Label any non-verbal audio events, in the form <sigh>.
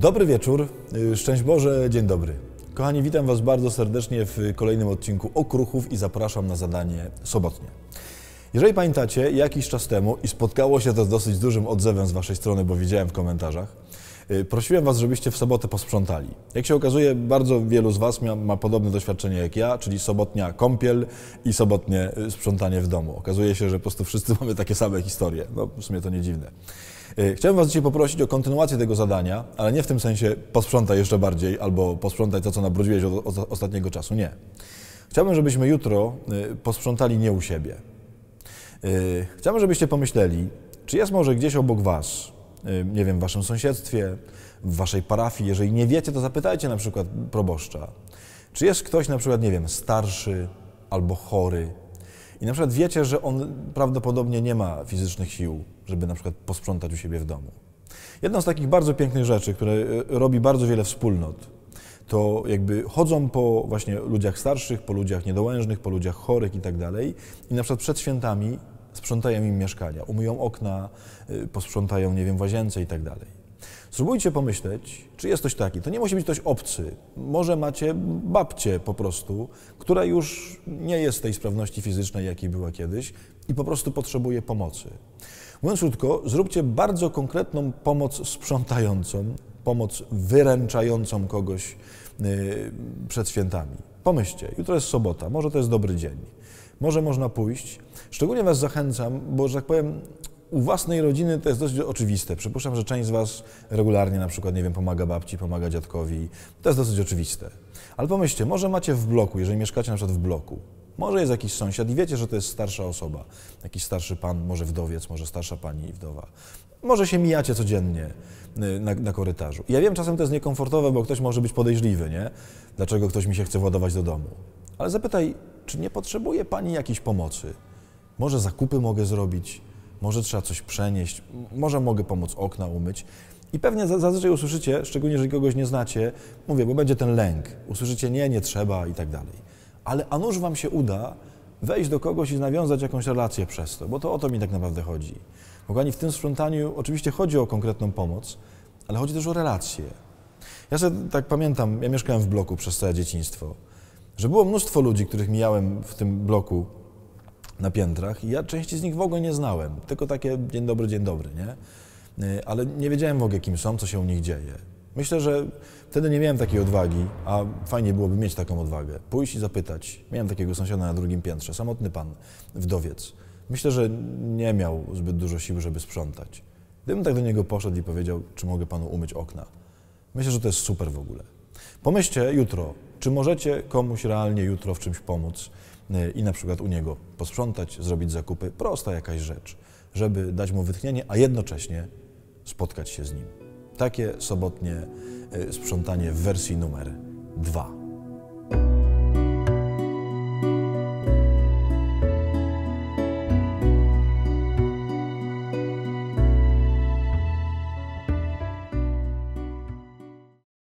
Dobry wieczór, y, szczęść Boże, dzień dobry. Kochani, witam Was bardzo serdecznie w kolejnym odcinku Okruchów i zapraszam na zadanie sobotnie. Jeżeli pamiętacie, jakiś czas temu, i spotkało się to z dosyć dużym odzewem z Waszej strony, bo widziałem w komentarzach, Y, prosiłem Was, żebyście w sobotę posprzątali. Jak się okazuje, bardzo wielu z Was ma, ma podobne doświadczenie jak ja, czyli sobotnia kąpiel i sobotnie y, sprzątanie w domu. Okazuje się, że po prostu wszyscy <laughs> mamy takie same historie. No, w sumie to nie dziwne. Y, chciałem Was dzisiaj poprosić o kontynuację tego zadania, ale nie w tym sensie posprzątaj jeszcze bardziej albo posprzątaj to, co nabrudziłeś od, od ostatniego czasu. Nie. Chciałbym, żebyśmy jutro posprzątali nie u siebie. Chciałbym, żebyście pomyśleli, czy jest może gdzieś obok Was Y, nie wiem, w waszym sąsiedztwie, w waszej parafii. Jeżeli nie wiecie, to zapytajcie na przykład proboszcza, czy jest ktoś na przykład, nie wiem, starszy albo chory. I na przykład wiecie, że on prawdopodobnie nie ma fizycznych sił, żeby na przykład posprzątać u siebie w domu. Jedną z takich bardzo pięknych rzeczy, które y, robi bardzo wiele wspólnot, to jakby chodzą po właśnie ludziach starszych, po ludziach niedołężnych, po ludziach chorych i tak dalej. I na przykład przed świętami sprzątają im mieszkania, umyją okna, y, posprzątają, nie wiem, w łazience i tak dalej. Spróbujcie pomyśleć, czy jest ktoś taki. To nie musi być ktoś obcy. Może macie babcię po prostu, która już nie jest tej sprawności fizycznej, jakiej była kiedyś i po prostu potrzebuje pomocy. Mówiąc krótko, zróbcie bardzo konkretną pomoc sprzątającą, pomoc wyręczającą kogoś y, przed świętami. Pomyślcie, jutro jest sobota, może to jest dobry dzień może można pójść. Szczególnie Was zachęcam, bo że tak powiem, u własnej rodziny to jest dość oczywiste. Przypuszczam, że część z Was regularnie na przykład, nie wiem, pomaga babci, pomaga dziadkowi. To jest dosyć oczywiste. Ale pomyślcie, może macie w bloku, jeżeli mieszkacie na przykład w bloku, może jest jakiś sąsiad i wiecie, że to jest starsza osoba, jakiś starszy pan, może wdowiec, może starsza pani i wdowa. Może się mijacie codziennie y, na, na, korytarzu. Ja wiem, czasem to jest niekomfortowe, bo ktoś może być podejrzliwy, nie? Dlaczego ktoś mi się chce władować do domu? Ale zapytaj, czy nie potrzebuje Pani jakiejś pomocy? Może zakupy mogę zrobić, może trzeba coś przenieść, może mogę pomóc okna umyć. I pewnie zazwyczaj usłyszycie, szczególnie jeżeli kogoś nie znacie, mówię, bo będzie ten lęk. Usłyszycie nie, nie trzeba i tak dalej. Ale a nuż Wam się uda wejść do kogoś i nawiązać jakąś relację przez to, bo to o to mi tak naprawdę chodzi. Kochani, w tym sprzątaniu oczywiście chodzi o konkretną pomoc, ale chodzi też o relacje. Ja sobie tak pamiętam, ja mieszkałem w bloku przez całe dzieciństwo że było mnóstwo ludzi, których mijałem w tym bloku na piętrach i ja części z nich w ogóle nie znałem, tylko takie dzień dobry, dzień dobry, nie? Y, ale nie wiedziałem w ogóle, kim są, co się u nich dzieje. Myślę, że wtedy nie miałem takiej odwagi, a fajnie byłoby mieć taką odwagę. Pójść i zapytać. Miałem takiego sąsiada na drugim piętrze, samotny pan, wdowiec. Myślę, że nie miał zbyt dużo siły, żeby sprzątać. Gdybym tak do niego poszedł i powiedział, czy mogę panu umyć okna, myślę, że to jest super w ogóle. Pomyślcie jutro, czy możecie komuś realnie jutro w czymś pomóc e, i na przykład u niego posprzątać, zrobić zakupy, prosta jakaś rzecz, żeby dać mu wytchnienie, a jednocześnie spotkać się z nim. Takie sobotnie e, sprzątanie w wersji numer dwa.